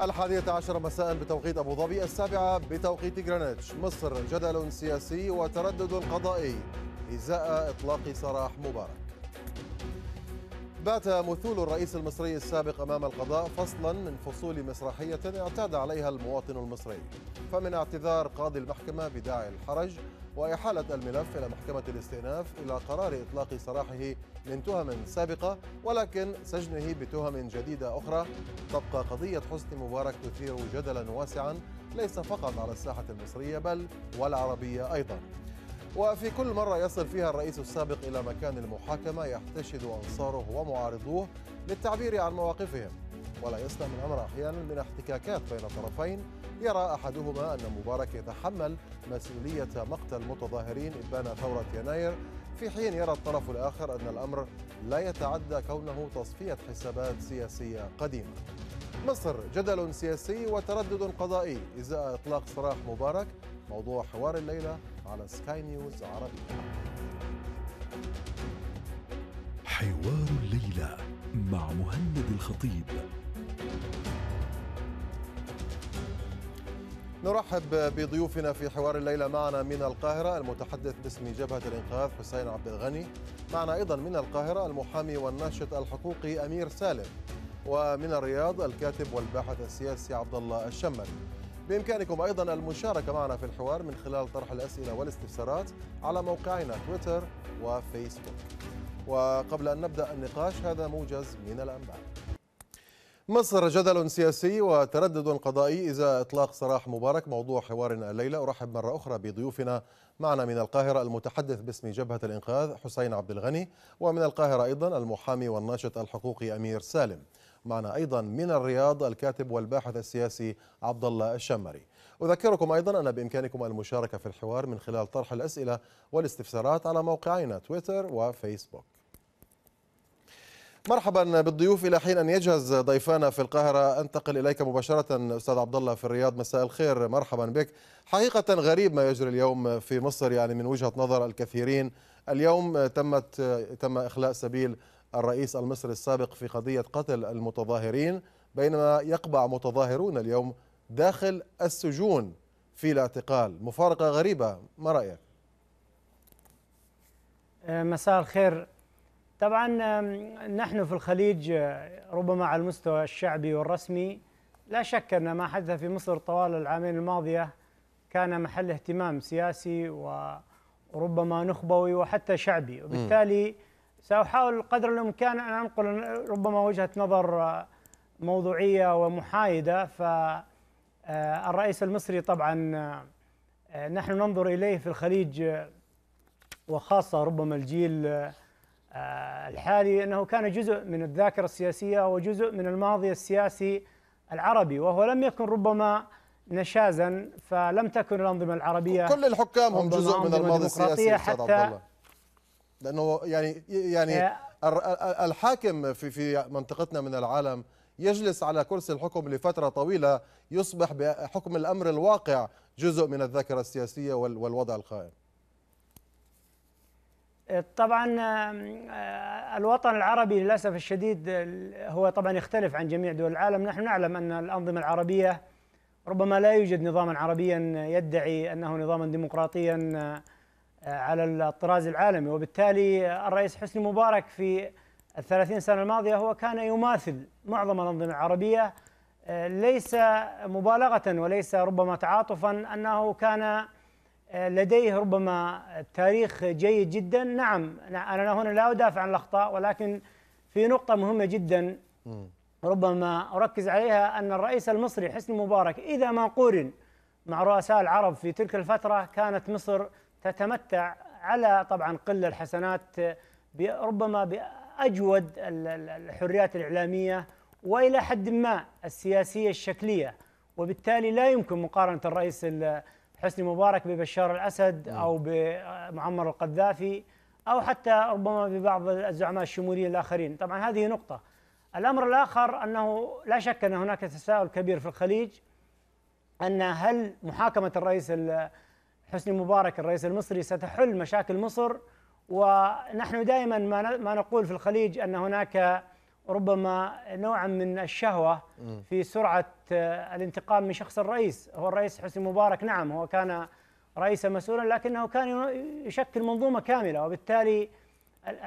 الحادية عشر مساء بتوقيت أبو ظبي السابعة بتوقيت جرينتش مصر جدل سياسي وتردد قضائي إزاء إطلاق سراح مبارك بات مثول الرئيس المصري السابق أمام القضاء فصلا من فصول مسرحية اعتاد عليها المواطن المصري فمن اعتذار قاضي المحكمة بداعي الحرج وإحالة الملف إلى محكمة الاستئناف إلى قرار إطلاق سراحه من تهم سابقة ولكن سجنه بتهم جديدة أخرى تبقى قضية حسني مبارك تثير جدلا واسعا ليس فقط على الساحة المصرية بل والعربية أيضا وفي كل مرة يصل فيها الرئيس السابق إلى مكان المحاكمة يحتشد أنصاره ومعارضوه للتعبير عن مواقفهم ولا يسلم الأمر أحيانا من احتكاكات بين طرفين يرى أحدهما أن مبارك يتحمل مسؤولية مقتل متظاهرين إبان ثورة يناير في حين يرى الطرف الآخر أن الأمر لا يتعدى كونه تصفية حسابات سياسية قديمة مصر جدل سياسي وتردد قضائي إزاء إطلاق سراح مبارك موضوع حوار الليلة على سكاي نيوز عربي حوار الليلة مع مهند الخطيب نرحب بضيوفنا في حوار الليلة معنا من القاهرة المتحدث باسم جبهة الإنقاذ حسين عبد الغني معنا أيضا من القاهرة المحامي والناشط الحقوقي أمير سالم ومن الرياض الكاتب والباحث السياسي عبد الله الشمري بإمكانكم أيضا المشاركة معنا في الحوار من خلال طرح الأسئلة والاستفسارات على موقعنا تويتر وفيسبوك وقبل أن نبدأ النقاش هذا موجز من الأنباء مصر جدل سياسي وتردد قضائي إزاء إطلاق سراح مبارك موضوع حوارنا الليلة أرحب مرة أخرى بضيوفنا معنا من القاهرة المتحدث باسم جبهة الإنقاذ حسين عبد الغني ومن القاهرة أيضا المحامي والناشط الحقوقي أمير سالم معنا أيضا من الرياض الكاتب والباحث السياسي عبد الله الشمري أذكركم أيضا أن بإمكانكم المشاركة في الحوار من خلال طرح الأسئلة والاستفسارات على موقعينا تويتر وفيسبوك مرحبا بالضيوف الى حين ان يجهز ضيفانا في القاهره انتقل اليك مباشره استاذ عبد الله في الرياض مساء الخير مرحبا بك حقيقه غريب ما يجري اليوم في مصر يعني من وجهه نظر الكثيرين اليوم تمت تم اخلاء سبيل الرئيس المصري السابق في قضيه قتل المتظاهرين بينما يقبع متظاهرون اليوم داخل السجون في الاعتقال مفارقه غريبه ما رايك مساء الخير طبعا نحن في الخليج آه، ربما على المستوى الشعبي والرسمي لا شك ان ما حدث في مصر طوال العامين الماضيه كان محل اهتمام سياسي وربما نخبوي وحتى شعبي وبالتالي ساحاول قدر الامكان ان انقل ربما وجهه نظر آه، موضوعيه ومحايده فالرئيس آه، المصري طبعا نحن ننظر اليه في الخليج وخاصه ربما الجيل آه، الحالي أنه كان جزء من الذاكرة السياسية وجزء من الماضي السياسي العربي وهو لم يكن ربما نشازا فلم تكن الأنظمة العربية كل الحكام هم جزء من الماضي السياسي حتى عبد الله لأنه يعني يعني آه، الحاكم في في منطقتنا من العالم يجلس على كرسي الحكم لفترة طويلة يصبح بحكم الأمر الواقع جزء من الذاكرة السياسية والوضع القائم طبعا آه، الوطن العربي للاسف الشديد هو طبعا يختلف عن جميع دول العالم، نحن نعلم ان الانظمه العربيه ربما لا يوجد نظاما عربيا يدعي انه نظاما ديمقراطيا آه، على الطراز العالمي، وبالتالي الرئيس حسني مبارك في الثلاثين سنه الماضيه هو كان يماثل معظم الانظمه العربيه آه، ليس مبالغه وليس ربما تعاطفا انه كان لديه ربما تاريخ جيد جدا نعم أنا هنا لا أدافع عن الأخطاء ولكن في نقطة مهمة جدا ربما أركز عليها أن الرئيس المصري حسني مبارك إذا ما قورن مع رؤساء العرب في تلك الفترة كانت مصر تتمتع على طبعا قلة الحسنات ربما بأجود الحريات الإعلامية وإلى حد ما السياسية الشكلية وبالتالي لا يمكن مقارنة الرئيس حسني مبارك ببشار الاسد او بمعمر القذافي او حتى ربما ببعض الزعماء الشموليين الاخرين، طبعا هذه نقطه. الامر الاخر انه لا شك ان هناك تساؤل كبير في الخليج ان هل محاكمه الرئيس حسني مبارك الرئيس المصري ستحل مشاكل مصر ونحن دائما ما نقول في الخليج ان هناك ربما نوعا من الشهوة في سرعة آه، الانتقام من شخص الرئيس هو الرئيس حسني مبارك نعم هو كان رئيسا مسؤولا لكنه كان يشكل منظومة كاملة وبالتالي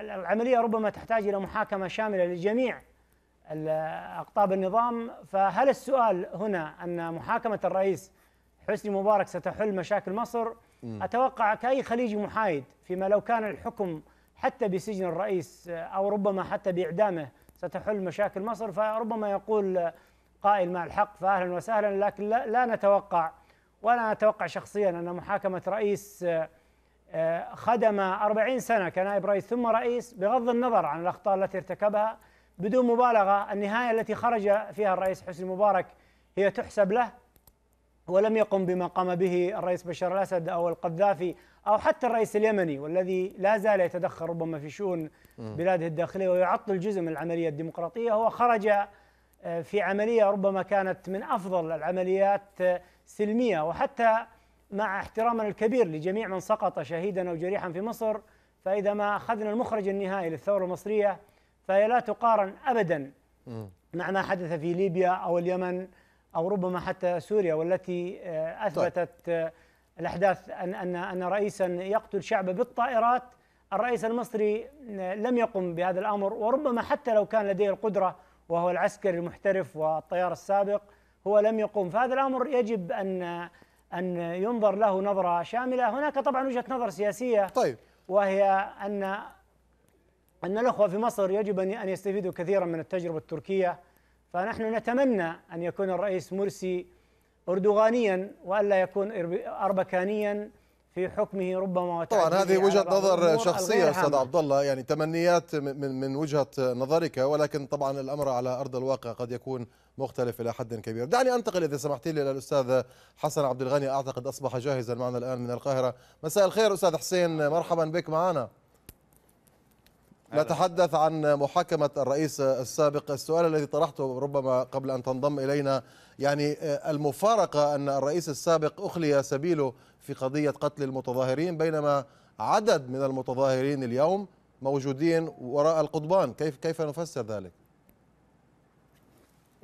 العملية ربما تحتاج إلى محاكمة شاملة لجميع أقطاب النظام فهل السؤال هنا أن محاكمة الرئيس حسني مبارك ستحل مشاكل مصر أتوقع كأي خليجي محايد فيما لو كان الحكم حتى بسجن الرئيس آه، أو ربما حتى بإعدامه ستحل مشاكل مصر فربما يقول قائل مع الحق فاهلا وسهلا لكن لا, نتوقع ولا أتوقع شخصيا أن محاكمة رئيس آه، خدم أربعين سنة كنائب رئيس ثم رئيس بغض النظر عن الأخطاء التي ارتكبها بدون مبالغة النهاية التي خرج فيها الرئيس حسني مبارك هي تحسب له ولم يقم بما قام به الرئيس بشار الاسد او القذافي او حتى الرئيس اليمني والذي لا زال يتدخل ربما في شؤون بلاده الداخليه ويعطل جزء من العمليه الديمقراطيه هو خرج آه، في عمليه ربما كانت من افضل العمليات آه، سلميه وحتى مع احترامنا الكبير لجميع من سقط شهيدا او جريحا في مصر فاذا ما اخذنا المخرج النهائي للثوره المصريه فهي لا تقارن ابدا مع ما حدث في ليبيا او اليمن او ربما حتى سوريا والتي آه، طيب. اثبتت طيب. الاحداث ان ان ان رئيسا يقتل شعبه بالطائرات الرئيس المصري آه، لم يقم بهذا الامر وربما حتى لو كان لديه القدره وهو العسكري المحترف والطيار السابق هو لم يقوم فهذا الامر يجب ان ان ينظر له نظره شامله هناك طبعا وجهه نظر سياسيه طيب وهي ان ان الاخوه في مصر يجب ان يستفيدوا كثيرا من التجربه التركيه فنحن نتمنى أن يكون الرئيس مرسي أردوغانيا وألا يكون أربكانيا في حكمه ربما طبعا هذه وجهه نظر شخصيه استاذ عبد الله يعني تمنيات من من وجهه نظرك ولكن طبعا الامر على ارض الواقع قد يكون مختلف الى حد كبير دعني انتقل اذا سمحت لي الى الاستاذ حسن عبد الغني اعتقد اصبح جاهزا معنا الان من القاهره مساء الخير استاذ حسين مرحبا بك معنا نتحدث عن محاكمة الرئيس السابق السؤال الذي طرحته ربما قبل أن تنضم إلينا يعني المفارقة أن الرئيس السابق أخلي سبيله في قضية قتل المتظاهرين بينما عدد من المتظاهرين اليوم موجودين وراء القضبان كيف كيف نفسر ذلك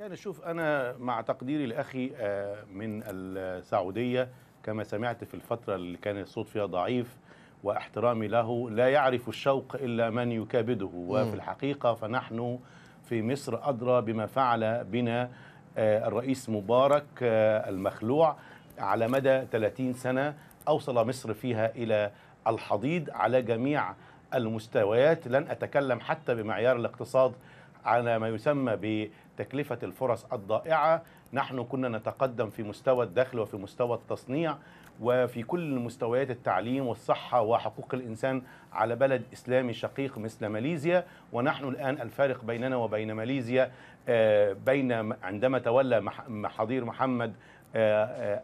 يعني شوف أنا مع تقديري لأخي آه، من السعودية كما سمعت في الفترة اللي كان الصوت فيها ضعيف واحترامي له لا يعرف الشوق إلا من يكابده وفي الحقيقة فنحن في مصر أدرى بما فعل بنا آه، الرئيس مبارك آه، المخلوع على مدى 30 سنة أوصل مصر فيها إلى الحضيض على جميع المستويات لن أتكلم حتى بمعيار الاقتصاد على ما يسمى بتكلفة الفرص الضائعة نحن كنا نتقدم في مستوى الدخل وفي مستوى التصنيع وفي كل مستويات التعليم والصحة وحقوق الإنسان على بلد إسلامي شقيق مثل ماليزيا ونحن الآن الفارق بيننا وبين ماليزيا آه، بين عندما تولى حضير محمد آه، آه،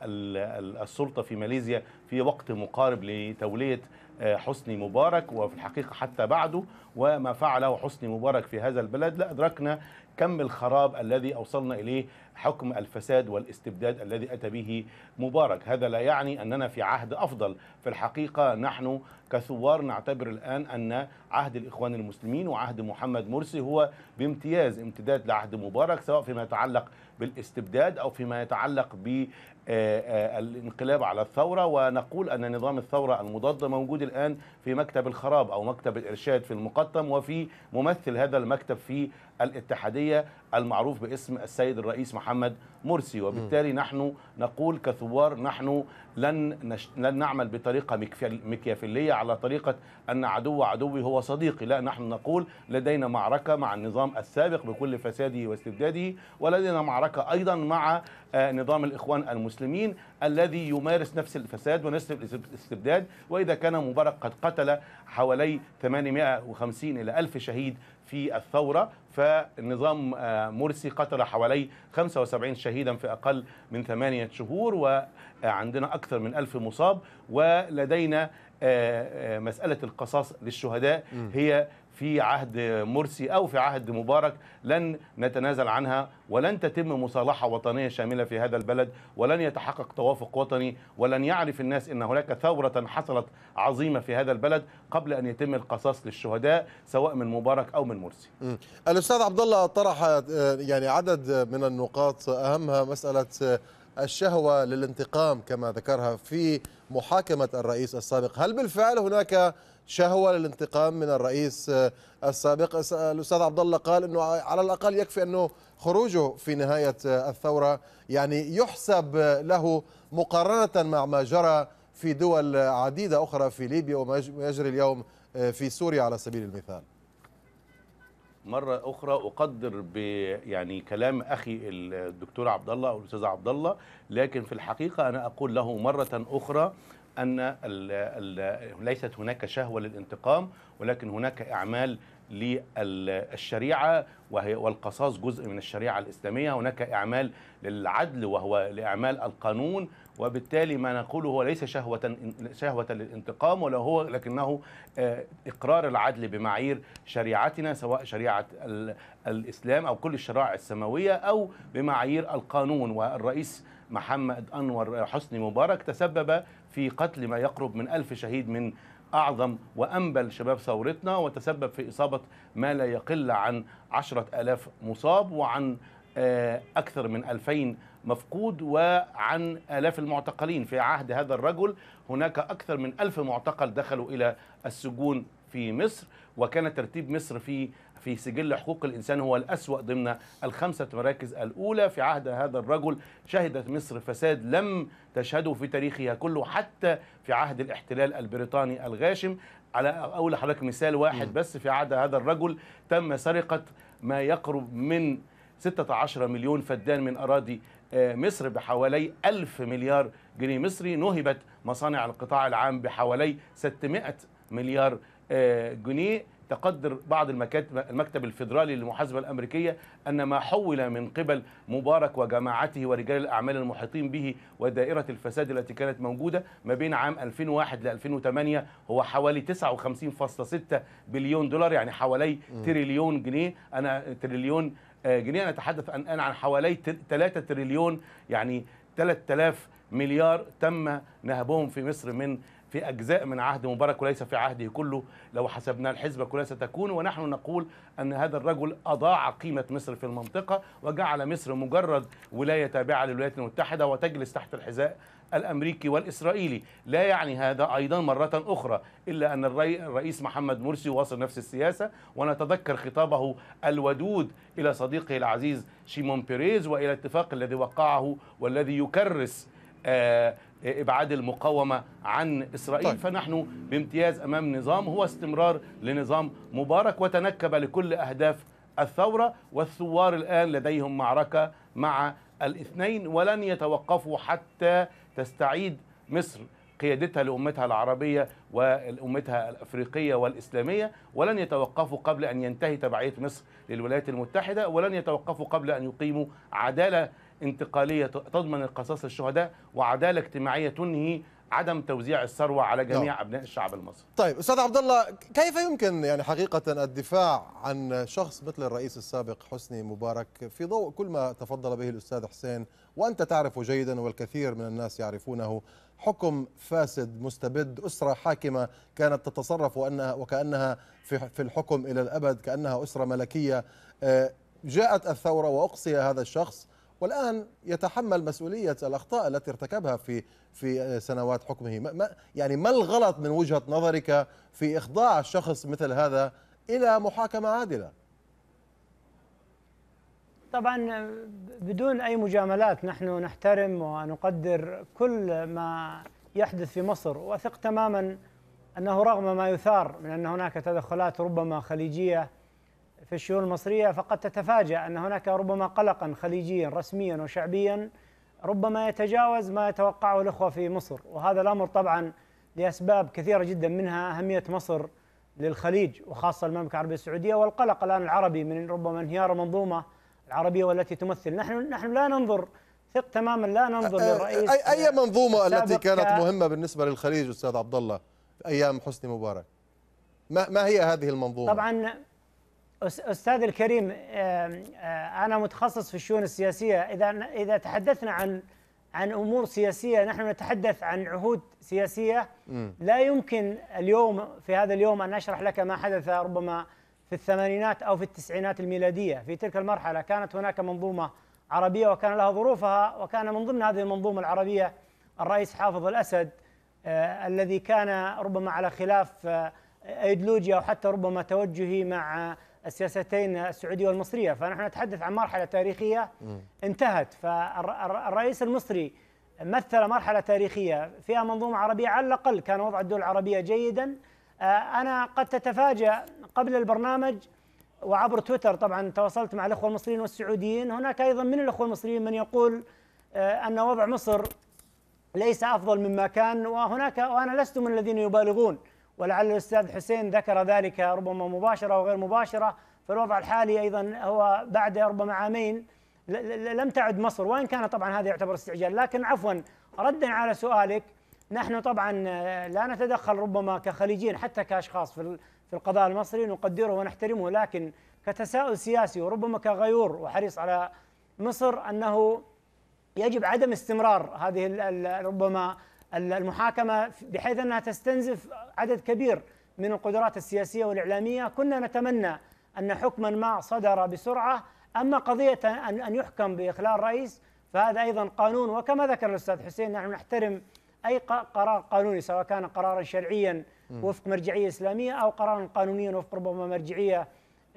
السلطة في ماليزيا في وقت مقارب لتولية حسني مبارك وفي الحقيقة حتى بعده وما فعله حسني مبارك في هذا البلد لا أدركنا كم الخراب الذي أوصلنا إليه حكم الفساد والاستبداد الذي أتى به مبارك هذا لا يعني أننا في عهد أفضل في الحقيقة نحن كثوار نعتبر الآن أن عهد الإخوان المسلمين وعهد محمد مرسي هو بامتياز امتداد لعهد مبارك سواء فيما يتعلق بالاستبداد أو فيما يتعلق ب آه، آه، الانقلاب على الثورة ونقول أن نظام الثورة المضاد موجود الآن في مكتب الخراب أو مكتب الإرشاد في المقطم وفي ممثل هذا المكتب في الاتحادية المعروف باسم السيد الرئيس محمد مرسي وبالتالي نحن نقول كثوار نحن لن, نش... لن نعمل بطريقة مكيافيلية على طريقة أن عدو عدوي هو صديقي لا نحن نقول لدينا معركة مع النظام السابق بكل فساده واستبداده ولدينا معركة المعركة أيضا مع آه، نظام الإخوان المسلمين الذي يمارس نفس الفساد ونفس الاستبداد وإذا كان مبارك قد قتل حوالي 850 إلى 1000 شهيد في الثورة فنظام آه، مرسي قتل حوالي 75 شهيدا في أقل من ثمانية شهور وعندنا أكثر من ألف مصاب ولدينا آه، مسألة القصاص للشهداء هي في عهد مرسي أو في عهد مبارك لن نتنازل عنها ولن تتم مصالحة وطنية شاملة في هذا البلد ولن يتحقق توافق وطني ولن يعرف الناس أن هناك ثورة حصلت عظيمة في هذا البلد قبل أن يتم القصاص للشهداء سواء من مبارك أو من مرسي الأستاذ عبد الله طرح آه، يعني عدد من النقاط أهمها مسألة آه، الشهوة للانتقام كما ذكرها في محاكمة الرئيس السابق هل بالفعل هناك شهوة للانتقام من الرئيس السابق الأستاذ عبد الله قال أنه على الأقل يكفي أنه خروجه في نهاية الثورة يعني يحسب له مقارنة مع ما جرى في دول عديدة أخرى في ليبيا وما يجري اليوم في سوريا على سبيل المثال مره اخرى اقدر ب يعني كلام اخي الدكتور عبد الله او الاستاذ عبد الله لكن في الحقيقه انا اقول له مره اخرى ان ليست هناك شهوه للانتقام ولكن هناك اعمال للشريعة والقصاص جزء من الشريعة الإسلامية هناك إعمال للعدل وهو لإعمال القانون وبالتالي ما نقوله هو ليس شهوة شهوة للانتقام ولا هو لكنه آه، إقرار العدل بمعايير شريعتنا سواء شريعة الإسلام أو كل الشرائع السماوية أو بمعايير القانون والرئيس محمد أنور حسني مبارك تسبب في قتل ما يقرب من ألف شهيد من أعظم وأنبل شباب ثورتنا وتسبب في إصابة ما لا يقل عن عشرة ألاف مصاب وعن آه، أكثر من ألفين مفقود وعن آلاف المعتقلين في عهد هذا الرجل هناك أكثر من ألف معتقل دخلوا إلى السجون في مصر وكان ترتيب مصر في في سجل حقوق الإنسان هو الأسوأ ضمن الخمسة مراكز الأولى في عهد هذا الرجل شهدت مصر فساد لم تشهده في تاريخها كله حتى في عهد الاحتلال البريطاني الغاشم على أقول لحضرتك مثال واحد بس في عهد هذا الرجل تم سرقة ما يقرب من 16 مليون فدان من أراضي آه، مصر بحوالي 1000 مليار جنيه مصري نهبت مصانع القطاع العام بحوالي 600 مليار آه، جنيه تقدر بعض المكاتب المكتب الفيدرالي للمحاسبة الأمريكية أن ما حول من قبل مبارك وجماعته ورجال الأعمال المحيطين به ودائرة الفساد التي كانت موجودة ما بين عام 2001 ل 2008 هو حوالي 59.6 بليون دولار يعني حوالي تريليون جنيه أنا تريليون آه، جنيه انا اتحدث الآن عن حوالي 3 تريليون يعني 3000 مليار تم نهبهم في مصر من في أجزاء من عهد مبارك وليس في عهده كله لو حسبنا الحزب كلها ستكون ونحن نقول أن هذا الرجل أضاع قيمة مصر في المنطقة وجعل مصر مجرد ولاية تابعة للولايات المتحدة وتجلس تحت الحذاء الامريكي والاسرائيلي، لا يعني هذا ايضا مره اخرى الا ان الرئيس محمد مرسي واصل نفس السياسه ونتذكر خطابه الودود الى صديقه العزيز شيمون بيريز والى الاتفاق الذي وقعه والذي يكرس آه ابعاد المقاومه عن اسرائيل طيب. فنحن بامتياز امام نظام هو استمرار لنظام مبارك وتنكب لكل اهداف الثوره والثوار الان لديهم معركه مع الاثنين ولن يتوقفوا حتى تستعيد مصر قيادتها لامتها العربيه وامتها الافريقيه والاسلاميه ولن يتوقفوا قبل ان ينتهي تبعيه مصر للولايات المتحده ولن يتوقفوا قبل ان يقيموا عداله انتقاليه تضمن القصاص الشهداء وعداله اجتماعيه تنهي عدم توزيع الثروه على نعم. جميع ابناء الشعب المصري. طيب استاذ عبد الله كيف يمكن يعني حقيقه الدفاع عن شخص مثل الرئيس السابق حسني مبارك في ضوء كل ما تفضل به الاستاذ حسين وانت تعرفه جيدا والكثير من الناس يعرفونه حكم فاسد مستبد اسره حاكمه كانت تتصرف وانها وكانها في الحكم الى الابد كانها اسره ملكيه آه، جاءت الثوره واقصي هذا الشخص والان يتحمل مسؤوليه الاخطاء التي ارتكبها في في سنوات حكمه ما يعني ما الغلط من وجهه نظرك في اخضاع شخص مثل هذا الى محاكمه عادله طبعا بدون اي مجاملات نحن نحترم ونقدر كل ما يحدث في مصر واثق تماما انه رغم ما يثار من ان هناك تدخلات ربما خليجيه في الشؤون المصرية فقد تتفاجأ أن هناك ربما قلقا خليجيا رسميا وشعبيا ربما يتجاوز ما يتوقعه الإخوة في مصر وهذا الأمر طبعا لأسباب كثيرة جدا منها أهمية مصر للخليج وخاصة المملكة العربية السعودية والقلق الآن العربي من ربما انهيار المنظومة العربية والتي تمثل نحن نحن لا ننظر ثق تماما لا ننظر للرئيس أي, أي منظومة التي كانت مهمة بالنسبة للخليج أستاذ عبد الله في أيام حسني مبارك ما ما هي هذه المنظومة؟ طبعا استاذ الكريم انا متخصص في الشؤون السياسيه اذا اذا تحدثنا عن عن امور سياسيه نحن نتحدث عن عهود سياسيه لا يمكن اليوم في هذا اليوم ان اشرح لك ما حدث ربما في الثمانينات او في التسعينات الميلاديه في تلك المرحله كانت هناك منظومه عربيه وكان لها ظروفها وكان من ضمن هذه المنظومه العربيه الرئيس حافظ الاسد الذي كان ربما على خلاف ايديولوجيا وحتى ربما توجهي مع السياستين السعوديه والمصريه فنحن نتحدث عن مرحله تاريخيه انتهت فالرئيس المصري مثل مرحله تاريخيه فيها منظومه عربيه على الاقل كان وضع الدول العربيه جيدا آه، انا قد تتفاجا قبل البرنامج وعبر تويتر طبعا تواصلت مع الاخوه المصريين والسعوديين هناك ايضا من الاخوه المصريين من يقول آه، ان وضع مصر ليس افضل مما كان وهناك وانا لست من الذين يبالغون ولعل الأستاذ حسين ذكر ذلك ربما مباشرة وغير مباشرة فالوضع الحالي أيضا هو بعد ربما عامين لم تعد مصر وإن كان طبعا هذا يعتبر استعجال لكن عفوا ردا على سؤالك نحن طبعا لا نتدخل ربما كخليجيين حتى كأشخاص في في القضاء المصري نقدره ونحترمه لكن كتساؤل سياسي وربما كغيور وحريص على مصر أنه يجب عدم استمرار هذه ربما المحاكمة بحيث أنها تستنزف عدد كبير من القدرات السياسية والإعلامية كنا نتمنى أن حكما ما صدر بسرعة أما قضية أن يحكم بإخلال رئيس فهذا أيضا قانون وكما ذكر الأستاذ حسين نحن نحترم أي قرار قانوني سواء كان قرارا شرعيا وفق مرجعية إسلامية أو قرارا قانونيا وفق ربما مرجعية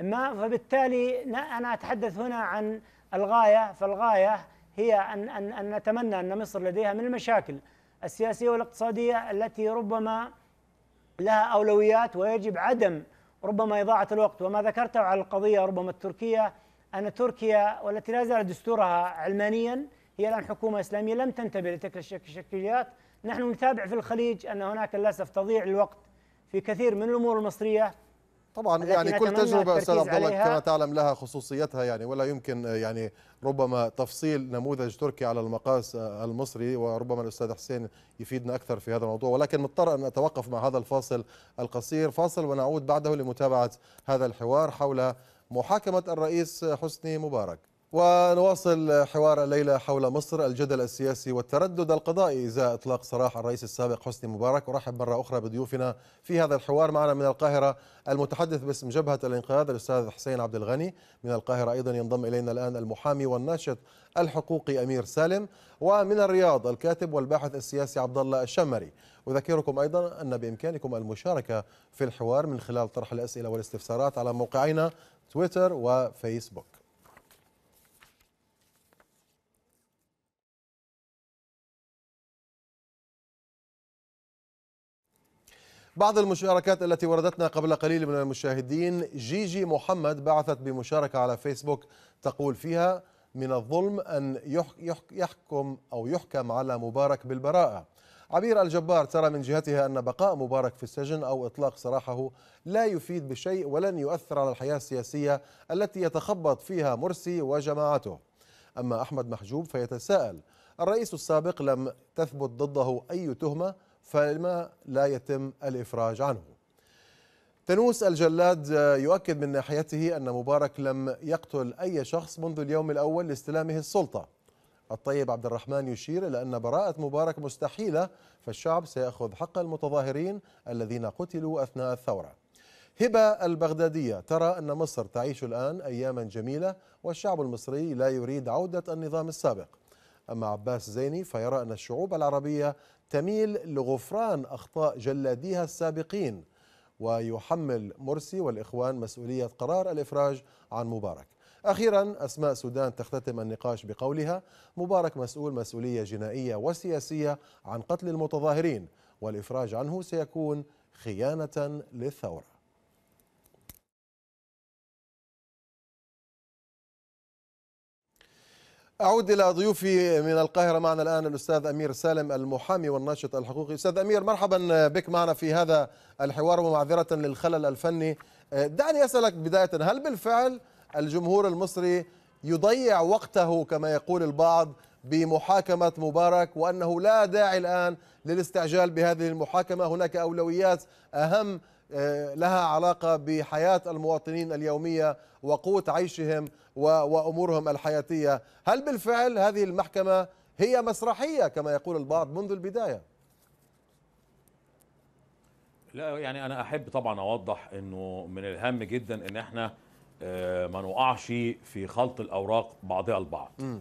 ما فبالتالي أنا أتحدث هنا عن الغاية فالغاية هي أن أن أن نتمنى أن مصر لديها من المشاكل السياسيه والاقتصاديه التي ربما لها اولويات ويجب عدم ربما اضاعه الوقت وما ذكرته على القضيه ربما التركيه ان تركيا والتي لا زال دستورها علمانيا هي الان حكومه اسلاميه لم تنتبه لتلك الشكليات نحن نتابع في الخليج ان هناك للاسف تضييع الوقت في كثير من الامور المصريه طبعا يعني كل تجربه استاذ عبد الله كما تعلم لها خصوصيتها يعني ولا يمكن يعني ربما تفصيل نموذج تركي على المقاس المصري وربما الاستاذ حسين يفيدنا اكثر في هذا الموضوع ولكن مضطر ان اتوقف مع هذا الفاصل القصير فاصل ونعود بعده لمتابعه هذا الحوار حول محاكمه الرئيس حسني مبارك ونواصل حوار الليلة حول مصر الجدل السياسي والتردد القضائي إزاء إطلاق سراح الرئيس السابق حسني مبارك أرحب مرة أخرى بضيوفنا في هذا الحوار معنا من القاهرة المتحدث باسم جبهة الإنقاذ الأستاذ حسين عبد الغني من القاهرة أيضا ينضم إلينا الآن المحامي والناشط الحقوقي أمير سالم ومن الرياض الكاتب والباحث السياسي عبد الله الشمري أذكركم أيضا أن بإمكانكم المشاركة في الحوار من خلال طرح الأسئلة والاستفسارات على موقعينا تويتر وفيسبوك بعض المشاركات التي وردتنا قبل قليل من المشاهدين جيجي محمد بعثت بمشاركة على فيسبوك تقول فيها من الظلم أن يحكم أو يحكم على مبارك بالبراءة عبير الجبار ترى من جهتها أن بقاء مبارك في السجن أو إطلاق سراحه لا يفيد بشيء ولن يؤثر على الحياة السياسية التي يتخبط فيها مرسي وجماعته أما أحمد محجوب فيتساءل الرئيس السابق لم تثبت ضده أي تهمة فلما لا يتم الإفراج عنه تنوس الجلاد يؤكد من ناحيته أن مبارك لم يقتل أي شخص منذ اليوم الأول لاستلامه السلطة الطيب عبد الرحمن يشير إلى أن براءة مبارك مستحيلة فالشعب سيأخذ حق المتظاهرين الذين قتلوا أثناء الثورة هبة البغدادية ترى أن مصر تعيش الآن أياما جميلة والشعب المصري لا يريد عودة النظام السابق أما عباس زيني فيرى أن الشعوب العربية تميل لغفران أخطاء جلاديها السابقين ويحمل مرسي والإخوان مسؤولية قرار الإفراج عن مبارك أخيرا أسماء سودان تختتم النقاش بقولها مبارك مسؤول مسؤولية جنائية وسياسية عن قتل المتظاهرين والإفراج عنه سيكون خيانة للثورة أعود إلى ضيوفي من القاهرة معنا الآن الأستاذ أمير سالم المحامي والناشط الحقوقي أستاذ أمير مرحبا بك معنا في هذا الحوار ومعذرة للخلل الفني دعني أسألك بداية هل بالفعل الجمهور المصري يضيع وقته كما يقول البعض بمحاكمة مبارك وأنه لا داعي الآن للاستعجال بهذه المحاكمة هناك أولويات أهم آه، لها علاقة بحياة المواطنين اليومية وقوة عيشهم وأمورهم الحياتية هل بالفعل هذه المحكمة هي مسرحية كما يقول البعض منذ البداية لا يعني أنا أحب طبعا أوضح أنه من الهم جدا أن احنا آه، ما نقعش في خلط الأوراق بعضها البعض م.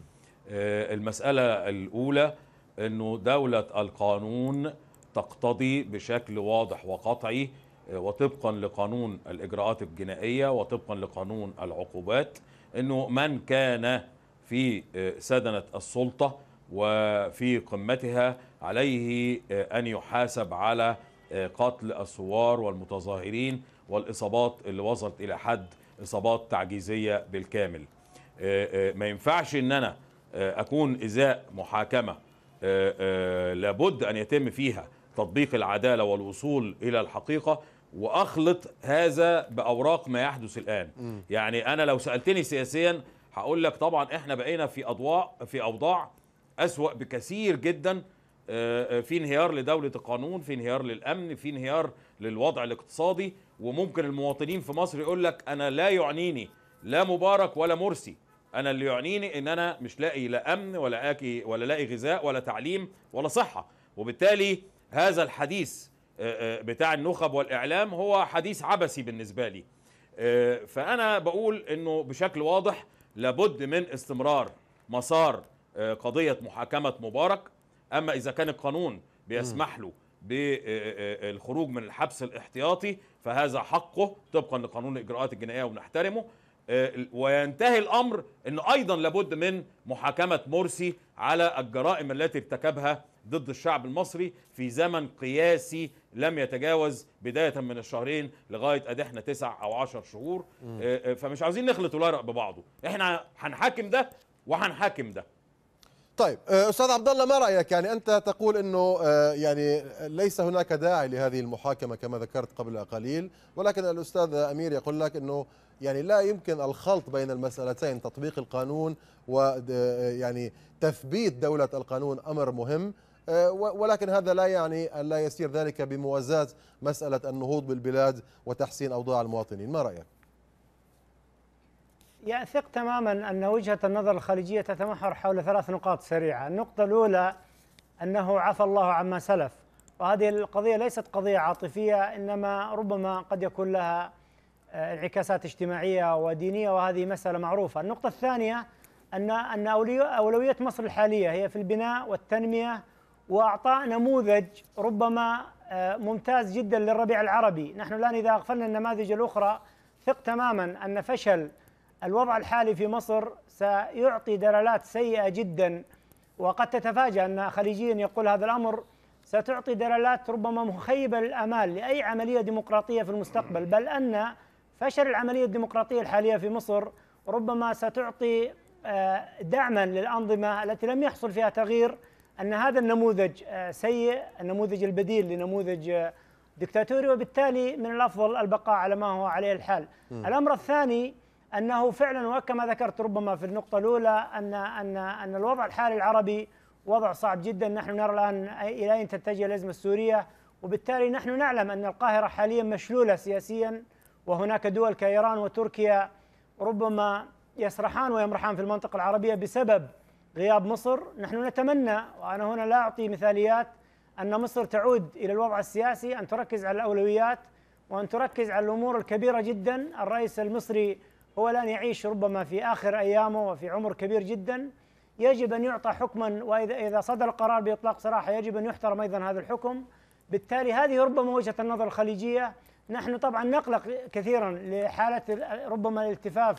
آه، المسألة الأولى أنه دولة القانون تقتضي بشكل واضح وقطعي آه، وطبقا لقانون الإجراءات الجنائية وطبقا لقانون العقوبات انه من كان في آه، سدنه السلطه وفي قمتها عليه آه، ان يحاسب على آه، قتل الثوار والمتظاهرين والاصابات اللي وصلت الى حد اصابات تعجيزيه بالكامل. ما ينفعش ان انا اكون ازاء محاكمه لابد ان يتم فيها تطبيق العداله والوصول الى الحقيقه واخلط هذا باوراق ما يحدث الان م. يعني انا لو سالتني سياسيا هقول لك طبعا احنا بقينا في اضواء في اوضاع اسوا بكثير جدا آه، آه، في انهيار لدوله القانون في انهيار للامن في انهيار للوضع الاقتصادي وممكن المواطنين في مصر يقول لك انا لا يعنيني لا مبارك ولا مرسي انا اللي يعنيني ان انا مش لاقي لا امن ولا اكي ولا لاقي غذاء ولا تعليم ولا صحه وبالتالي هذا الحديث آه، آه، بتاع النخب والاعلام هو حديث عبثي بالنسبه لي آه، فانا بقول انه بشكل واضح لابد من استمرار مسار قضيه محاكمه مبارك اما اذا كان القانون بيسمح له بالخروج من الحبس الاحتياطي فهذا حقه طبقا لقانون الاجراءات الجنائيه ونحترمه وينتهي الامر ان ايضا لابد من محاكمه مرسي على الجرائم التي ارتكبها ضد الشعب المصري في زمن قياسي لم يتجاوز بداية من الشهرين لغاية ادي احنا تسع أو عشر شهور آه، آه، فمش عاوزين نخلط الورق ببعضه احنا هنحاكم ده وهنحاكم ده طيب آه، استاذ عبد الله ما رايك يعني انت تقول انه يعني ليس هناك داعي لهذه المحاكمه كما ذكرت قبل قليل ولكن الاستاذ امير يقول لك انه يعني لا يمكن الخلط بين المسالتين تطبيق القانون ويعني تثبيت دوله القانون امر مهم آه، ولكن هذا لا يعني أن لا يسير ذلك بموازاة مسألة النهوض بالبلاد وتحسين أوضاع المواطنين ما رأيك؟ يعني ثق تماما أن وجهة النظر الخليجية تتمحور حول ثلاث نقاط سريعة النقطة الأولى أنه عفى الله عما سلف وهذه القضية ليست قضية عاطفية إنما ربما قد يكون لها آه، انعكاسات اجتماعية ودينية وهذه مسألة معروفة النقطة الثانية أن أن أولوية مصر الحالية هي في البناء والتنمية واعطاء نموذج ربما آه، ممتاز جدا للربيع العربي، نحن الان اذا اغفلنا النماذج الاخرى ثق تماما ان فشل الوضع الحالي في مصر سيعطي دلالات سيئه جدا وقد تتفاجا ان خليجيا يقول هذا الامر ستعطي دلالات ربما مخيبه للامال لاي عمليه ديمقراطيه في المستقبل، بل ان فشل العمليه الديمقراطيه الحاليه في مصر ربما ستعطي آه، دعما للانظمه التي لم يحصل فيها تغيير ان هذا النموذج آه، سيء النموذج البديل لنموذج آه، دكتاتوري وبالتالي من الافضل البقاء على ما هو عليه الحال م. الامر الثاني انه فعلا وكما ذكرت ربما في النقطه الاولى ان ان ان الوضع الحالي العربي وضع صعب جدا نحن نرى الان الى اين تتجه الازمه السوريه وبالتالي نحن نعلم ان القاهره حاليا مشلوله سياسيا وهناك دول كايران وتركيا ربما يسرحان ويمرحان في المنطقه العربيه بسبب غياب مصر نحن نتمنى وأنا هنا لا أعطي مثاليات أن مصر تعود إلى الوضع السياسي أن تركز على الأولويات وأن تركز على الأمور الكبيرة جدا الرئيس المصري هو الآن يعيش ربما في آخر أيامه وفي عمر كبير جدا يجب أن يعطى حكما وإذا إذا صدر قرار بإطلاق سراحة يجب أن يحترم أيضا هذا الحكم بالتالي هذه ربما وجهة النظر الخليجية نحن طبعا نقلق كثيرا لحالة ربما الالتفاف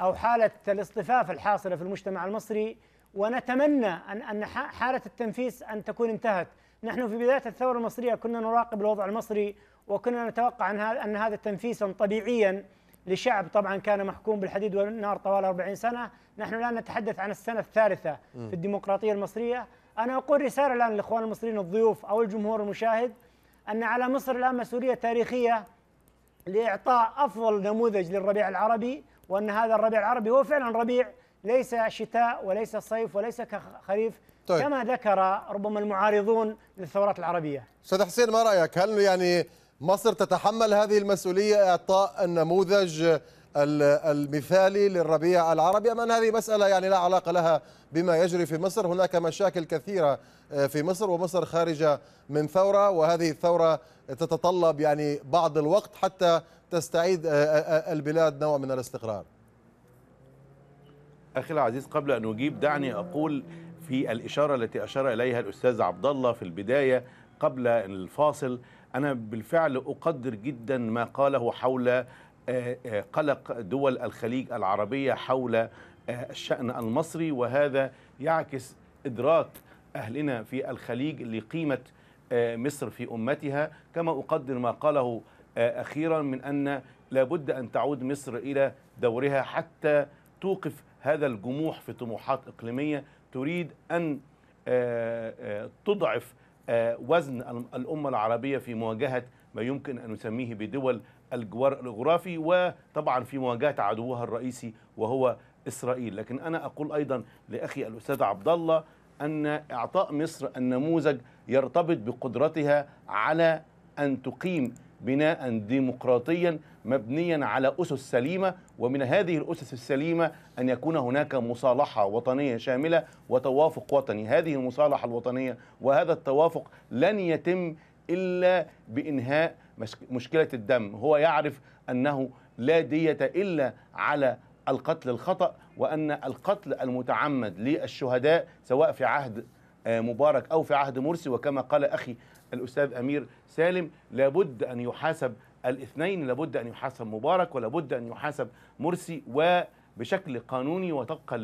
أو حالة الاصطفاف الحاصلة في المجتمع المصري ونتمنى أن أن حالة التنفيس أن تكون انتهت نحن في بداية الثورة المصرية كنا نراقب الوضع المصري وكنا نتوقع أن أن هذا تنفيسا طبيعيا لشعب طبعا كان محكوم بالحديد والنار طوال 40 سنة نحن الآن نتحدث عن السنة الثالثة في الديمقراطية المصرية أنا أقول رسالة الآن للإخوان المصريين الضيوف أو الجمهور المشاهد أن على مصر الآن مسؤولية تاريخية لإعطاء أفضل نموذج للربيع العربي وأن هذا الربيع العربي هو فعلا ربيع ليس شتاء وليس صيف وليس كخريف طيب. كما ذكر ربما المعارضون للثورات العربية أستاذ حسين ما رأيك هل يعني مصر تتحمل هذه المسؤولية إعطاء النموذج المثالي للربيع العربي أم أن هذه مسألة يعني لا علاقة لها بما يجري في مصر هناك مشاكل كثيرة آه، في مصر ومصر خارجة من ثورة وهذه الثورة تتطلب يعني بعض الوقت حتى تستعيد آه، آه، البلاد نوع من الاستقرار أخي العزيز قبل أن أجيب دعني أقول في الإشارة التي أشار إليها الأستاذ عبد الله في البداية قبل الفاصل أنا بالفعل أقدر جدا ما قاله حول آه، آه، قلق دول الخليج العربية حول آه، الشأن المصري وهذا يعكس إدراك أهلنا في الخليج لقيمة مصر في أمتها كما أقدر ما قاله أخيرا من أن لابد أن تعود مصر إلى دورها حتى توقف هذا الجموح في طموحات إقليمية تريد أن آه، آه، تضعف آه، وزن الأمة العربية في مواجهة ما يمكن أن نسميه بدول الجوار الجغرافي وطبعا في مواجهة عدوها الرئيسي وهو إسرائيل لكن أنا أقول أيضا لأخي الأستاذ عبد الله أن إعطاء مصر النموذج يرتبط بقدرتها على أن تقيم بناء ديمقراطيا مبنيا على أسس سليمة ومن هذه الأسس السليمة أن يكون هناك مصالحة وطنية شاملة وتوافق وطني هذه المصالحة الوطنية وهذا التوافق لن يتم إلا بإنهاء مشكلة الدم هو يعرف أنه لا دية إلا على القتل الخطأ وأن القتل المتعمد للشهداء سواء في عهد آه، مبارك أو في عهد مرسي وكما قال أخي الأستاذ أمير سالم لابد أن يحاسب الاثنين لابد أن يحاسب مبارك ولابد أن يحاسب مرسي وبشكل قانوني وطبقا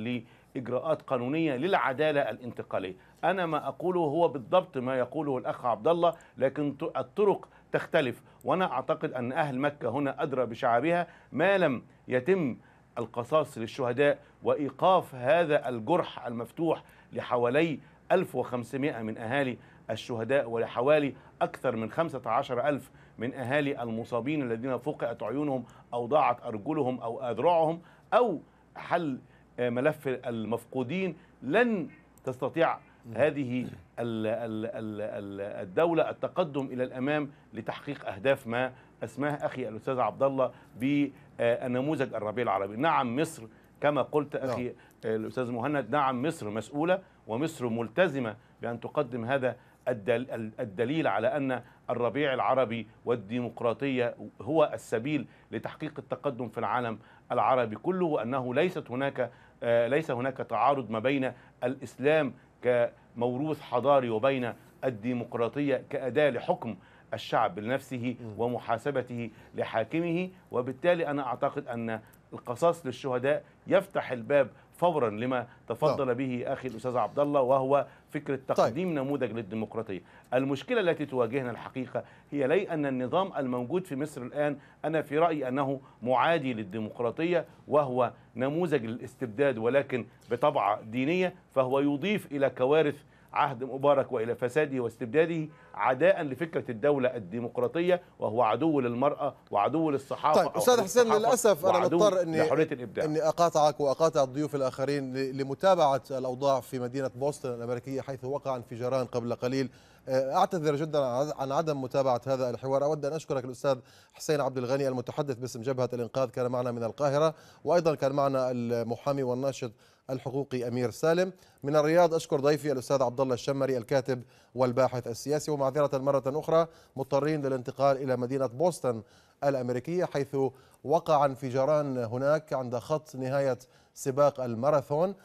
لإجراءات قانونية للعدالة الانتقالية أنا ما أقوله هو بالضبط ما يقوله الأخ عبد الله لكن الطرق تختلف وأنا أعتقد أن أهل مكة هنا أدرى بشعبها ما لم يتم القصاص للشهداء وإيقاف هذا الجرح المفتوح لحوالي 1500 من أهالي الشهداء ولحوالي أكثر من 15000 من أهالي المصابين الذين فقعت عيونهم أو ضاعت أرجلهم أو أذرعهم أو حل آه، ملف المفقودين لن تستطيع هذه الدولة التقدم إلى الأمام لتحقيق أهداف ما أسماه أخي الأستاذ عبد الله بالنموذج آه، الربيع العربي نعم مصر كما قلت أخي نعم. الأستاذ مهند نعم مصر مسؤولة ومصر ملتزمة بأن تقدم هذا الدليل على أن الربيع العربي والديمقراطية هو السبيل لتحقيق التقدم في العالم العربي كله وأنه ليست هناك آه، ليس هناك تعارض ما بين الإسلام كموروث حضاري وبين الديمقراطية كأداة لحكم الشعب لنفسه ومحاسبته لحاكمه وبالتالي أنا أعتقد أن القصاص للشهداء يفتح الباب فورا لما تفضل به أخي الأستاذ عبد الله وهو فكرة طيب. تقديم طيب. نموذج للديمقراطية المشكلة التي تواجهنا الحقيقة هي لي أن النظام الموجود في مصر الآن أنا في رأيي أنه معادي للديمقراطية وهو نموذج للاستبداد ولكن بطبعة دينية فهو يضيف إلى كوارث عهد مبارك وإلى فساده واستبداده عداء لفكرة الدولة الديمقراطية وهو عدو للمرأة وعدو للصحافة طيب أستاذ حسين للأسف أنا مضطر أني, أني أقاطعك وأقاطع الضيوف الآخرين لمتابعة الأوضاع في مدينة بوسطن الأمريكية حيث وقع انفجاران قبل قليل آه، اعتذر جدا عن عدم متابعه هذا الحوار اود ان اشكرك الاستاذ حسين عبد الغني المتحدث باسم جبهه الانقاذ كان معنا من القاهره وايضا كان معنا المحامي والناشط الحقوقي امير سالم من الرياض اشكر ضيفي الاستاذ عبد الله الشمري الكاتب والباحث السياسي ومعذره مره اخرى مضطرين للانتقال الى مدينه بوسطن الامريكيه حيث وقع انفجاران هناك عند خط نهايه سباق الماراثون